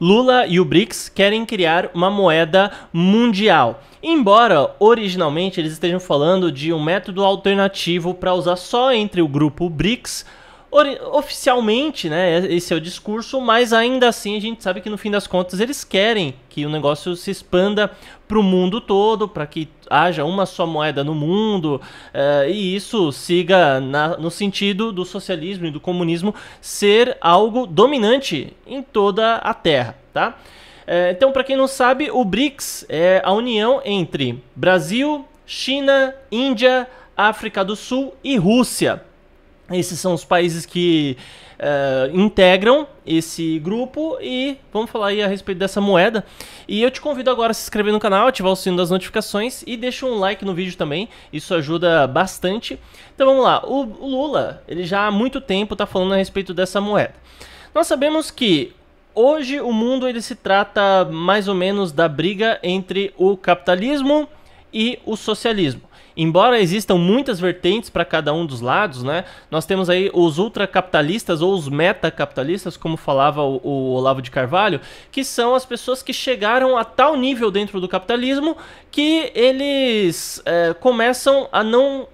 Lula e o BRICS querem criar uma moeda mundial. Embora originalmente eles estejam falando de um método alternativo para usar só entre o grupo BRICS oficialmente, né, é, esse é o discurso, mas ainda assim a gente sabe que no fim das contas eles querem que o negócio se expanda para o mundo todo, para que haja uma só moeda no mundo uh, e isso siga na, no sentido do socialismo e do comunismo ser algo dominante em toda a Terra, tá? Uh, então, para quem não sabe, o BRICS é a união entre Brasil, China, Índia, África do Sul e Rússia. Esses são os países que uh, integram esse grupo e vamos falar aí a respeito dessa moeda. E eu te convido agora a se inscrever no canal, ativar o sino das notificações e deixa um like no vídeo também, isso ajuda bastante. Então vamos lá, o, o Lula, ele já há muito tempo está falando a respeito dessa moeda. Nós sabemos que hoje o mundo ele se trata mais ou menos da briga entre o capitalismo e o socialismo. Embora existam muitas vertentes para cada um dos lados, né? Nós temos aí os ultracapitalistas ou os metacapitalistas, como falava o, o Olavo de Carvalho, que são as pessoas que chegaram a tal nível dentro do capitalismo que eles é, começam a não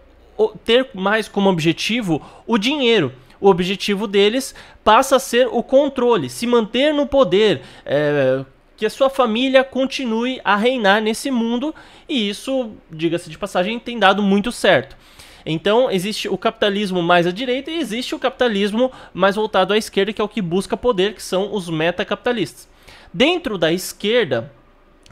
ter mais como objetivo o dinheiro. O objetivo deles passa a ser o controle, se manter no poder, é, que a sua família continue a reinar nesse mundo, e isso, diga-se de passagem, tem dado muito certo. Então, existe o capitalismo mais à direita e existe o capitalismo mais voltado à esquerda, que é o que busca poder, que são os meta capitalistas Dentro da esquerda,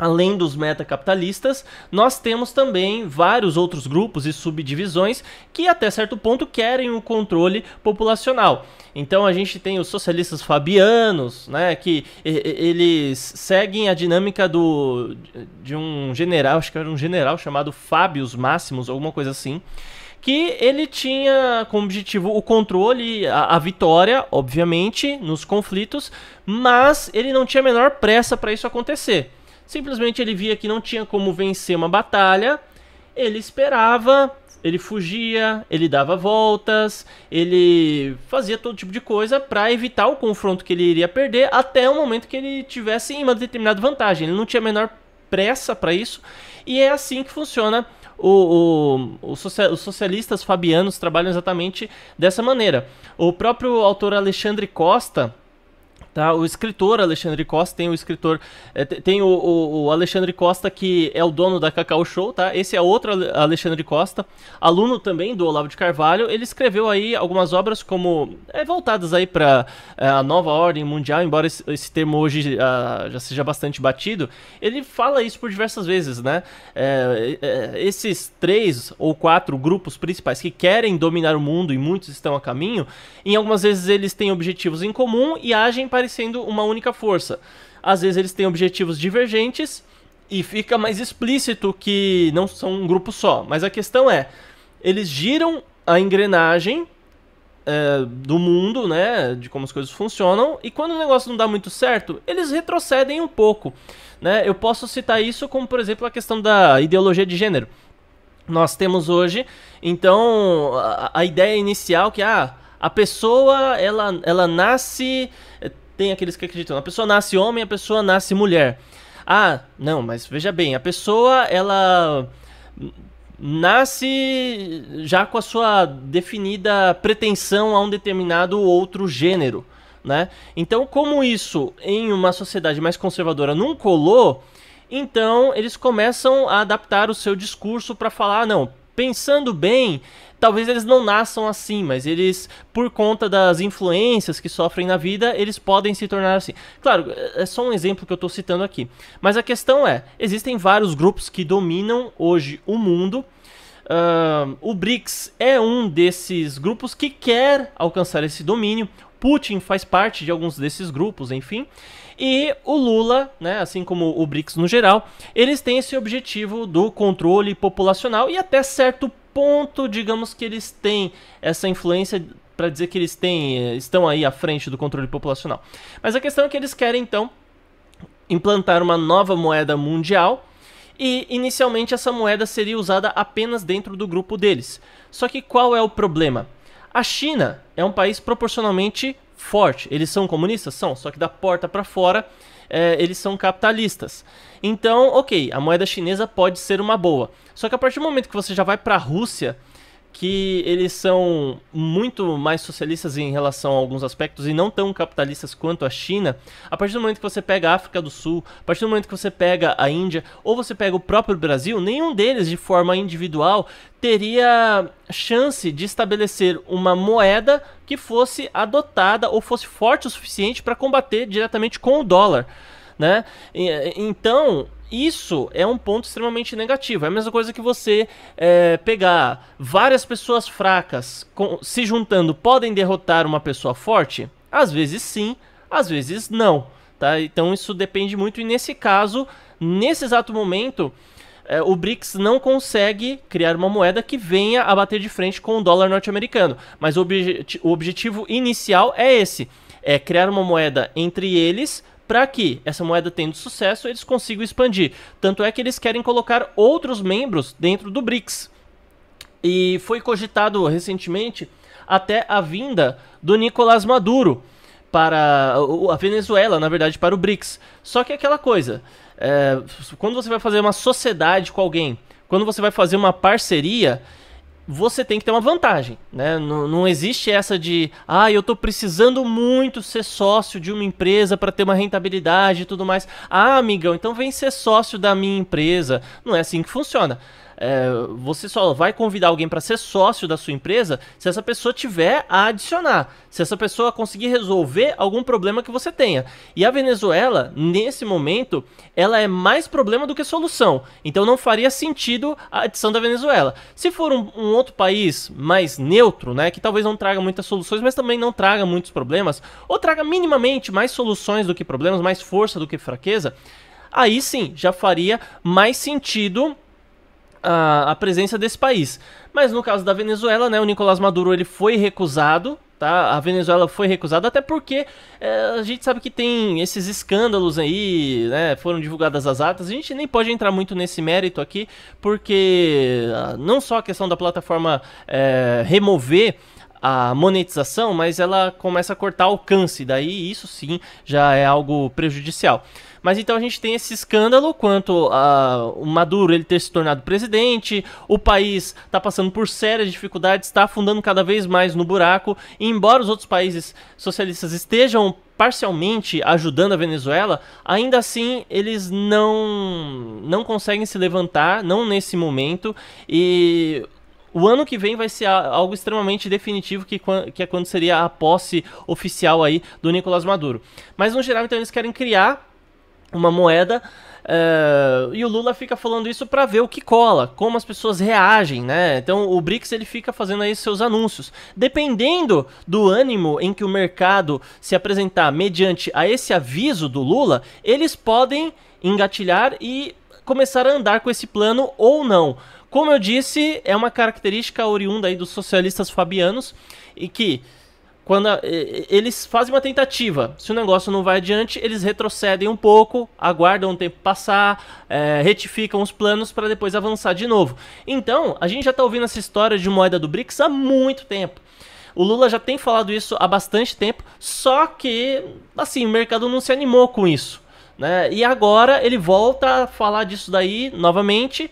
Além dos metacapitalistas, nós temos também vários outros grupos e subdivisões que até certo ponto querem o controle populacional. Então a gente tem os socialistas fabianos, né, que eles seguem a dinâmica do de um general, acho que era um general chamado Fábios Máximos, alguma coisa assim, que ele tinha como objetivo o controle, a, a, vitória, obviamente, nos conflitos, mas ele não tinha a menor pressa para isso acontecer. Simplesmente ele via que não tinha como vencer uma batalha, ele esperava, ele fugia, ele dava voltas, ele fazia todo tipo de coisa para evitar o confronto que ele iria perder até o momento que ele tivesse uma determinada vantagem. Ele não tinha a menor pressa para isso e é assim que funciona. O, o, os socialistas fabianos trabalham exatamente dessa maneira. O próprio autor Alexandre Costa, Tá? O escritor Alexandre Costa tem o escritor. Eh, tem o, o, o, Alexandre Costa, que é o dono da Cacau Show, tá? Esse é outro Alexandre Costa, aluno também do Olavo de Carvalho. Ele escreveu aí algumas obras como. É, voltadas aí para é, eh, a nova ordem mundial, embora esse, esse termo hoje a, ah, já seja bastante batido. Ele fala isso por diversas vezes, né? É, esses três ou quatro grupos principais que querem dominar o mundo, e muitos estão a caminho, em algumas vezes eles têm objetivos em comum e agem para parecendo uma única força. Às vezes eles têm objetivos divergentes e fica mais explícito que não são um grupo só. Mas a questão é, eles giram a engrenagem é, do mundo, né, de como as coisas funcionam, e quando o negócio não dá muito certo, eles retrocedem um pouco. Né? Eu posso citar isso como, por exemplo, a questão da ideologia de gênero. Nós temos hoje, então, a, a ideia inicial que ah, a pessoa ela, ela nasce tem aqueles que acreditam. A pessoa nasce homem, a pessoa nasce mulher. Ah, não, mas veja bem, a pessoa ela nasce já com a sua definida pretensão a um determinado outro gênero, né? Então, como isso em uma sociedade mais conservadora não colou, então eles começam a adaptar o seu discurso para falar, ah, não, pensando bem, talvez eles não nasçam assim, mas eles, por conta das influências que sofrem na vida, eles podem se tornar assim. Claro, é só um exemplo que eu estou citando aqui. Mas a questão é: existem vários grupos que dominam hoje o mundo. Uh, o BRICS é um desses grupos que quer alcançar esse domínio. Putin faz parte de alguns desses grupos, enfim. E o Lula, né, assim como o BRICS no geral, eles têm esse objetivo do controle populacional e até certo ponto, digamos que eles têm essa influência para dizer que eles têm, eh, estão aí à frente do controle populacional. Mas a questão é que eles querem então implantar uma nova moeda mundial e inicialmente essa moeda seria usada apenas dentro do grupo deles. Só que qual é o problema? A China é um país proporcionalmente forte. Eles são comunistas? São, só que da porta para fora é, eles são capitalistas. Então, ok, a moeda chinesa pode ser uma boa. Só que a partir do momento que você já vai para a Rússia que eles são muito mais socialistas em relação a alguns aspectos e não tão capitalistas quanto a China, a partir do momento que você pega a África do Sul, a partir do momento que você pega a Índia, ou você pega o próprio Brasil, nenhum deles de forma individual teria chance de estabelecer uma moeda que fosse adotada ou fosse forte o suficiente para combater diretamente com o dólar né? Então, isso é um ponto extremamente negativo. É a mesma coisa que você é, pegar várias pessoas fracas com, se juntando podem derrotar uma pessoa forte? Às vezes sim, às vezes não. Tá? Então isso depende muito, e nesse caso, nesse exato momento, é, o BRICS não consegue criar uma moeda que venha a bater de frente com o dólar norte-americano. Mas o, obje o objetivo inicial é esse: é criar uma moeda entre eles para que essa moeda tendo sucesso, eles consigam expandir. Tanto é que eles querem colocar outros membros dentro do BRICS. E foi cogitado recentemente até a vinda do Nicolás Maduro para a Venezuela, na verdade, para o BRICS. Só que é aquela coisa, é, quando você vai fazer uma sociedade com alguém, quando você vai fazer uma parceria, você tem que ter uma vantagem, né? Não, não, existe essa de, ah, eu tô precisando muito ser sócio de uma empresa para ter uma rentabilidade e tudo mais. Ah, amigão, então vem ser sócio da minha empresa. Não é assim que funciona. É, você só vai convidar alguém para ser sócio da sua empresa se essa pessoa tiver a adicionar, se essa pessoa conseguir resolver algum problema que você tenha. E a Venezuela, nesse momento, ela é mais problema do que solução. Então não faria sentido a adição da Venezuela. Se for um, um outro país mais neutro, né, que talvez não traga muitas soluções, mas também não traga muitos problemas, ou traga minimamente mais soluções do que problemas, mais força do que fraqueza, aí sim já faria mais sentido a, a, presença desse país. Mas no caso da Venezuela, né, o Nicolás Maduro ele foi recusado, tá? A Venezuela foi recusada até porque é, a gente sabe que tem esses escândalos aí, né? Foram divulgadas as atas. A gente nem pode entrar muito nesse mérito aqui, porque ah, não só a questão da plataforma é, remover a monetização, mas ela começa a cortar alcance. Daí isso sim já é algo prejudicial. Mas então a gente tem esse escândalo quanto a, o Maduro ele ter se tornado presidente, o país está passando por sérias dificuldades, está afundando cada vez mais no buraco, e embora os outros países socialistas estejam parcialmente ajudando a Venezuela, ainda assim eles não não conseguem se levantar, não nesse momento, e o ano que vem vai ser algo extremamente definitivo, que, que é quando seria a posse oficial aí do Nicolás Maduro. Mas no geral, então, eles querem criar uma moeda. Eh, e o Lula fica falando isso para ver o que cola, como as pessoas reagem, né? Então o BRICS ele fica fazendo aí seus anúncios. Dependendo do ânimo em que o mercado se apresentar mediante a esse aviso do Lula, eles podem engatilhar e começar a andar com esse plano ou não. Como eu disse, é uma característica oriunda aí dos socialistas fabianos e que quando a, eles fazem uma tentativa, se o negócio não vai adiante, eles retrocedem um pouco, aguardam o um tempo passar, é, retificam os planos para depois avançar de novo. Então, a gente já está ouvindo essa história de moeda do BRICS há muito tempo. O Lula já tem falado isso há bastante tempo, só que assim, o mercado não se animou com isso. Né? E agora ele volta a falar disso daí novamente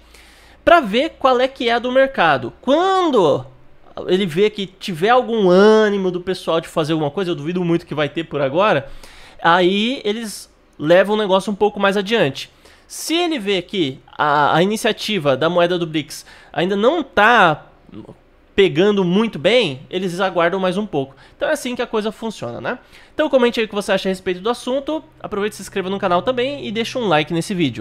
para ver qual é que é a do mercado. Quando ele vê que tiver algum ânimo do pessoal de fazer alguma coisa, eu duvido muito que vai ter por agora, aí eles levam o negócio um pouco mais adiante. Se ele vê que a, a iniciativa da moeda do BRICS ainda não está pegando muito bem, eles aguardam mais um pouco. Então é assim que a coisa funciona, né? Então comente aí o que você acha a respeito do assunto, aproveite e se inscreva no canal também e deixa um like nesse vídeo.